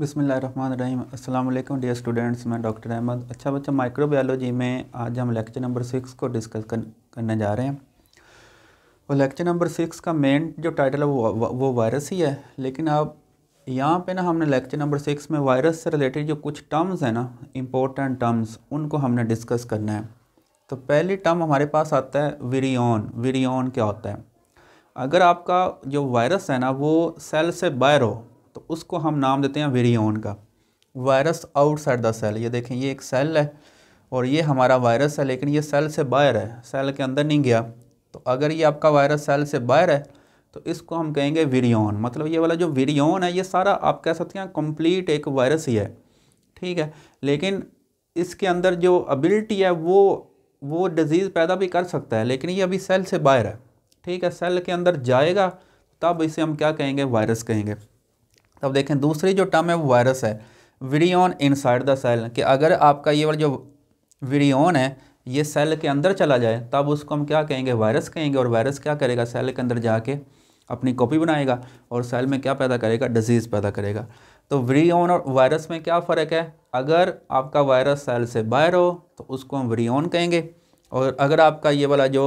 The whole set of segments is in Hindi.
बिसमीम असल डियर स्टूडेंट्स मैं डॉक्टर अहमद अच्छा बच्चा माइक्रोबायोलॉजी में आज हम लेक्चर नंबर सिक्स को डिस्कस कर, करने जा रहे हैं और लेक्चर नंबर सिक्स का मेन जो टाइटल है वो वो वायरस ही है लेकिन अब यहाँ पे ना हमने लेक्चर नंबर सिक्स में वायरस से रिलेटेड जो कुछ टर्म्स हैं ना इम्पोर्टेंट टर्म्स उनको हमने डिस्कस करना है तो पहली टर्म हमारे पास आता है वीरियन वीरियन क्या होता है अगर आपका जो वायरस है ना वो सेल से बाहर हो उसको हम नाम देते हैं वेरियोन का वायरस आउटसाइड द सेल ये देखें ये एक सेल है और ये हमारा वायरस है लेकिन ये सेल से बाहर है सेल के अंदर नहीं गया तो अगर ये आपका वायरस सेल से बाहर है तो इसको हम कहेंगे विरियन मतलब ये वाला जो विरियन है ये सारा आप कह सकते हैं कंप्लीट एक वायरस ही है ठीक है लेकिन इसके अंदर जो एबिलिटी है वो वो डिज़ीज़ पैदा भी कर सकता है लेकिन ये अभी सेल से बाहर है ठीक है सेल के अंदर जाएगा तब इसे हम क्या कहेंगे वायरस कहेंगे तब देखें दूसरी जो टर्म है वो वायरस है इन इनसाइड द सेल कि अगर आपका ये वाला जो विरियन है ये सेल के अंदर चला जाए तब उसको हम क्या कहेंगे वायरस कहेंगे और वायरस क्या करेगा सेल के अंदर जाके अपनी कॉपी बनाएगा और सेल में क्या पैदा करेगा डिजीज़ पैदा करेगा तो वरीओन और वायरस में क्या फ़र्क है अगर आपका वायरस सेल से बाहर हो तो उसको हम वरीओन कहेंगे और अगर आपका ये वाला जो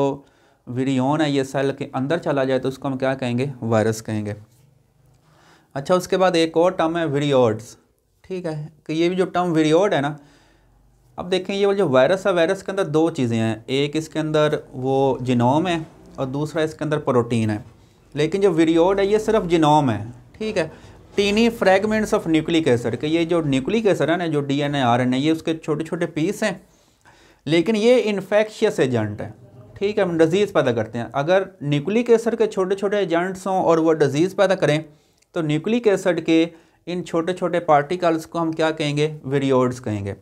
वरीओन है ये सेल के अंदर चला जाए तो उसको हम क्या कहेंगे वायरस कहेंगे अच्छा उसके बाद एक और टर्म है वीरियोड्स ठीक है कि ये भी जो टर्म वीरियोड है ना अब देखें ये वो जो वायरस है वायरस के अंदर दो चीज़ें हैं एक इसके अंदर वो जिनोम है और दूसरा इसके अंदर प्रोटीन है लेकिन जो वीरियोड है ये सिर्फ जिनोम है ठीक है tiny fragments of nucleic acid कि ये जो न्यूक्लिक एसर है ना जो D N A R N A ये उसके छोटे छोटे पीस हैं लेकिन ये इन्फेक्शियस एजेंट है ठीक है हम डिजीज़ पैदा करते हैं अगर न्यूक्लिक एसर के छोटे छोटे एजेंट्स हों और वो डिजीज़ पैदा करें तो न्यूक्लिक एसिड के इन छोटे छोटे पार्टिकल्स को हम क्या कहेंगे वेरियोड्स कहेंगे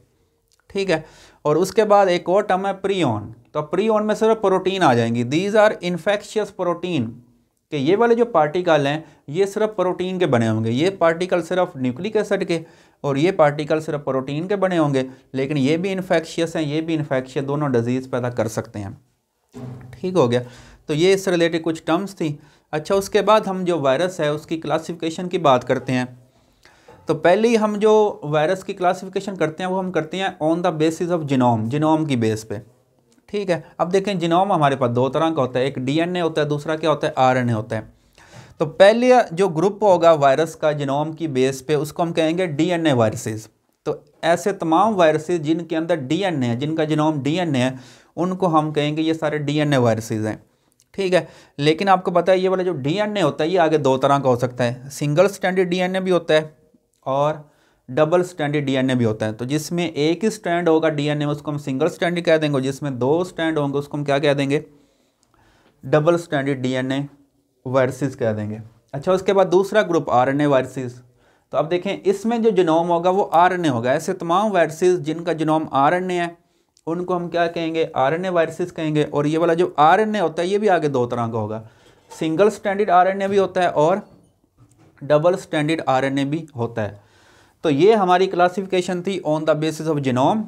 ठीक है और उसके बाद एक और टर्म है प्रीऑन तो प्रीऑन में सिर्फ प्रोटीन आ जाएंगी दीज आर इन्फेक्शियस प्रोटीन के ये वाले जो पार्टिकल हैं ये सिर्फ प्रोटीन के बने होंगे ये पार्टिकल सिर्फ न्यूक्लिक एसिड के और ये पार्टिकल सिर्फ प्रोटीन के बने होंगे लेकिन ये भी इन्फेक्शियस हैं ये भी इन्फेक्शियस दोनों डिजीज़ पैदा कर सकते हैं ठीक हो गया तो ये इससे रिलेटेड कुछ टर्म्स थी अच्छा उसके बाद हम जो वायरस है उसकी क्लासिफिकेशन की बात करते हैं तो पहले ही हम जो वायरस की क्लासिफिकेशन करते हैं वो हम करते हैं on the basis of genome genome की बेस पे ठीक है अब देखें जिनोम हमारे पास दो तरह का होता है एक डीएनए होता है दूसरा क्या होता है आरएनए होता है तो पहले जो ग्रुप होगा वायरस का जिनोम की बेस पे उसको हम कहेंगे डीएनए वायरसेस तो ऐसे तमाम वायरसेज जिनके अंदर डी है जिनका जिनोम डी है उनको हम कहेंगे ये सारे डीएनए वायरसेस हैं ठीक है लेकिन आपको पता है ये वाला जो डीएनए होता है ये आगे दो तरह का हो सकता है सिंगल स्टैंडर्ड डीएनए भी होता है और डबल स्टैंडर्ड डीएनए भी होता है तो जिसमें एक ही स्टैंड होगा डीएनए उसको हम सिंगल स्टैंड कह देंगे जिसमें दो स्टैंड होंगे उसको हम क्या कह देंगे डबल स्टैंडर्ड डीएनए वायरसेस कह देंगे अच्छा उसके बाद दूसरा ग्रुप आरएनए वायरसेस तो अब देखें इसमें जो जिनोम होगा वो आरएनए होगा ऐसे तमाम वायरसेस जिनका जिनोम आरएनए है उनको हम क्या कहेंगे आरएनए वायरसेस कहेंगे और ये वाला जो आरएनए होता है ये भी आगे दो तरह का होगा सिंगल स्टैंडर्ड आरएनए भी होता है और डबल स्टैंडर्ड आरएनए भी होता है तो ये हमारी क्लासिफिकेशन थी on the basis of genome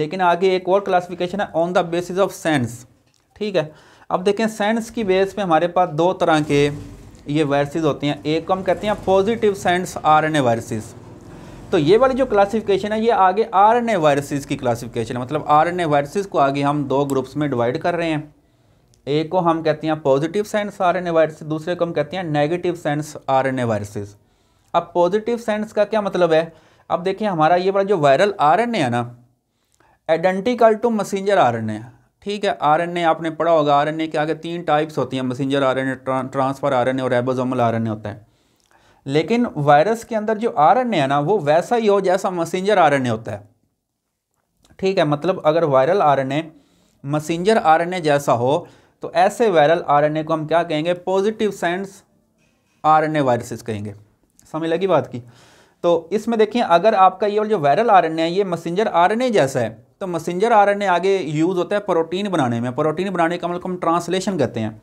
लेकिन आगे एक और क्लासिफिकेशन है on the basis of sense ठीक है अब देखें सेंस की बेस पे हमारे पास दो तरह के ये वायरसेस होते हैं एक को हम कहते हैं पॉजिटिव सेंस आरएनए वायरसेस तो ये वाली जो क्लासिफिकेशन है ये आगे आरएनए वायरसेस की क्लासिफिकेशन है मतलब आरएनए वायरसेस को आगे हम दो ग्रुप्स में डिवाइड कर रहे हैं एक को हम कहते हैं पॉजिटिव साइंस आरएनए वायरस दूसरे को हम कहते हैं नेगेटिव साइंस आरएनए वायरसेस अब पॉजिटिव साइंस का क्या मतलब है अब देखिए हमारा ये वाला जो वायरल ए है ना आइडेंटिकल टू मसेंजर ए ठीक है ए आपने पढ़ा होगा ए के आगे तीन टाइप्स होती हैं मसेंजर ए ट्रांसफर ए और एन ए होता है लेकिन वायरस के अंदर जो आर है ना वो वैसा ही हो जैसा मसेंजर आर होता है ठीक है मतलब अगर वायरल आर मसेंजर आर जैसा हो तो ऐसे वायरल आर को हम क्या कहेंगे पॉजिटिव सेंस आर वायरसेस कहेंगे समझ लगी बात की तो इसमें देखिए अगर आपका ये जो वायरल आर है ये मसेंजर आर जैसा है तो मसेंजर आर आगे यूज़ होता है प्रोटीन बनाने में प्रोटीन बनाने का मतलब हम ट्रांसलेशन कहते हैं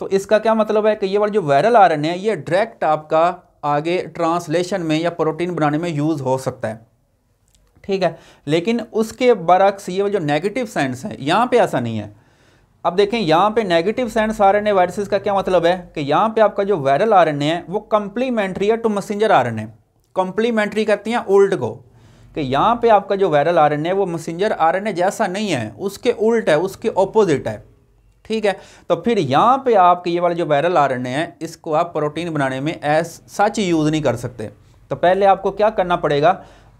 तो इसका क्या मतलब है कि ये वाला जो वायरल आर है ये डायरेक्ट आपका आगे ट्रांसलेशन में या प्रोटीन बनाने में यूज़ हो सकता है ठीक है लेकिन उसके बरक्स ये जो नेगेटिव साइंस है यहाँ पे ऐसा नहीं है अब देखें यहाँ पे negative sense R N viruses का क्या मतलब है कि यहाँ पे आपका जो वायरल आर है वो कम्प्लीमेंट्री है to messenger R N complementary कहती हैं उल्ट को कि यहाँ पे आपका जो वायरल आर है वो मसेंजर आर जैसा नहीं है उसके उल्ट है उसके ऑपोजिट है ठीक है तो फिर यहाँ पे आपके ये वाले जो वायरल आ रहे हैं इसको आप प्रोटीन बनाने में एस सच यूज़ नहीं कर सकते तो पहले आपको क्या करना पड़ेगा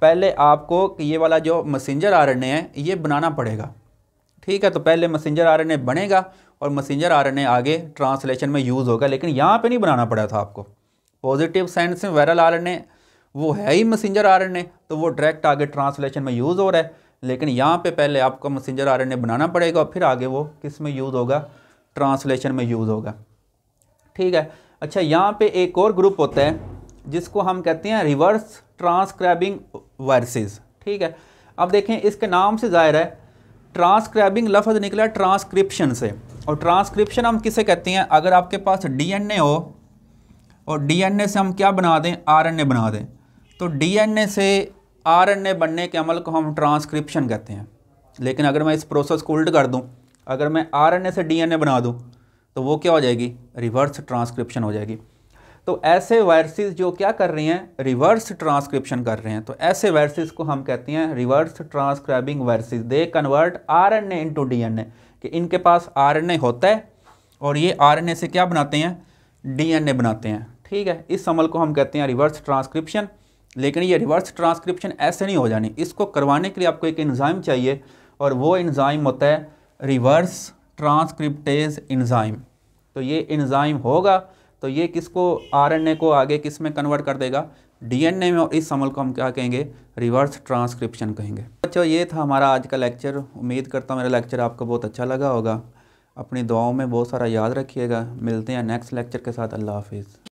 पहले आपको ये वाला जो मसेंजर आ रहे हैं ये बनाना पड़ेगा ठीक है तो पहले मसेंजर आ रहे बनेगा और मसेंजर आ रहे आगे ट्रांसलेशन में यूज़ होगा लेकिन यहाँ पर नहीं बनाना पड़ा था आपको पॉजिटिव सेंस में वायरल रहे वो है ही आ आर तो वो डायरेक्ट आगे ट्रांसलेशन में यूज़ हो रहा है लेकिन यहाँ पे पहले आपको मैसेंजर आर बनाना पड़ेगा और फिर आगे वो किस में यूज़ होगा ट्रांसलेशन में यूज़ होगा ठीक है अच्छा यहाँ पे एक और ग्रुप होता है जिसको हम कहते हैं रिवर्स ट्रांसक्रैबिंग वर्सेस ठीक है अब देखें इसके नाम से ज़ाहिर है ट्रांसक्रैबिंग लफ्ज़ निकला ट्रांसक्रिप्शन से और ट्रांसक्रिप्शन हम किसे कहते हैं अगर आपके पास डी हो और डी से हम क्या बना दें आर बना दें तो डी से आरएनए बनने के अमल को हम ट्रांसक्रिप्शन कहते हैं लेकिन अगर मैं इस प्रोसेस को उल्ट कर दूँ अगर मैं आरएनए से डीएनए बना दूँ तो वो क्या हो जाएगी रिवर्स ट्रांसक्रिप्शन हो जाएगी तो ऐसे वायरसेस जो क्या कर रहे हैं रिवर्स ट्रांसक्रिप्शन कर रहे हैं तो ऐसे वायरसेस को हम कहते हैं reverse transcribing viruses they convert D N A कि इनके पास ए होता है और ये ए से क्या बनाते हैं ए बनाते हैं ठीक है इस अमल को हम कहते हैं रिवर्स ट्रांसक्रिप्शन लेकिन ये रिवर्स ट्रांसक्रिप्शन ऐसे नहीं हो जानी इसको करवाने के लिए आपको एक इन्ज़ाइम चाहिए और वो इन्ज़ाइम होता है रिवर्स ट्रांसक्रिप्टेज इन्ज़ाइम तो ये इन्ज़ाइम होगा तो ये किसको आरएनए को आगे किस में कन्वर्ट कर देगा डीएनए में और इस अमल को हम क्या कहेंगे रिवर्स ट्रांसक्रिप्शन कहेंगे बच्चों ये था हमारा आज का लेक्चर उम्मीद करता हूँ मेरा लेक्चर आपको बहुत अच्छा लगा होगा अपनी दुआओं में बहुत सारा याद रखिएगा मिलते हैं नेक्स्ट लेक्चर के साथ अल्लाह हाफिज़